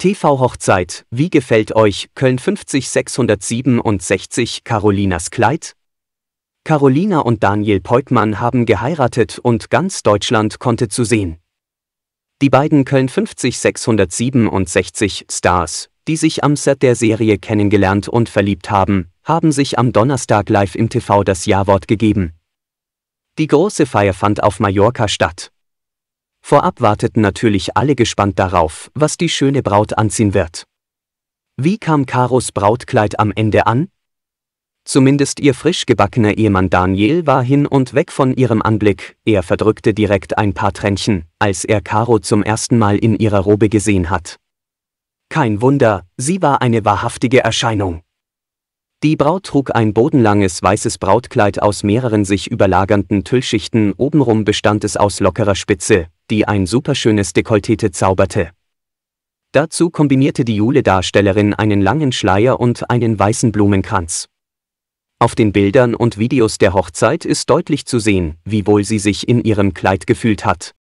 TV-Hochzeit, wie gefällt euch Köln 50 667 Carolinas Kleid? Carolina und Daniel Peutmann haben geheiratet und ganz Deutschland konnte zu sehen. Die beiden Köln 50 667 Stars, die sich am Set der Serie kennengelernt und verliebt haben, haben sich am Donnerstag live im TV das Jawort gegeben. Die große Feier fand auf Mallorca statt. Vorab warteten natürlich alle gespannt darauf, was die schöne Braut anziehen wird. Wie kam Karos Brautkleid am Ende an? Zumindest ihr frisch gebackener Ehemann Daniel war hin und weg von ihrem Anblick, er verdrückte direkt ein paar Tränchen, als er Caro zum ersten Mal in ihrer Robe gesehen hat. Kein Wunder, sie war eine wahrhaftige Erscheinung. Die Braut trug ein bodenlanges weißes Brautkleid aus mehreren sich überlagernden Tüllschichten, obenrum bestand es aus lockerer Spitze, die ein superschönes Dekolleté zauberte. Dazu kombinierte die Jule-Darstellerin einen langen Schleier und einen weißen Blumenkranz. Auf den Bildern und Videos der Hochzeit ist deutlich zu sehen, wie wohl sie sich in ihrem Kleid gefühlt hat.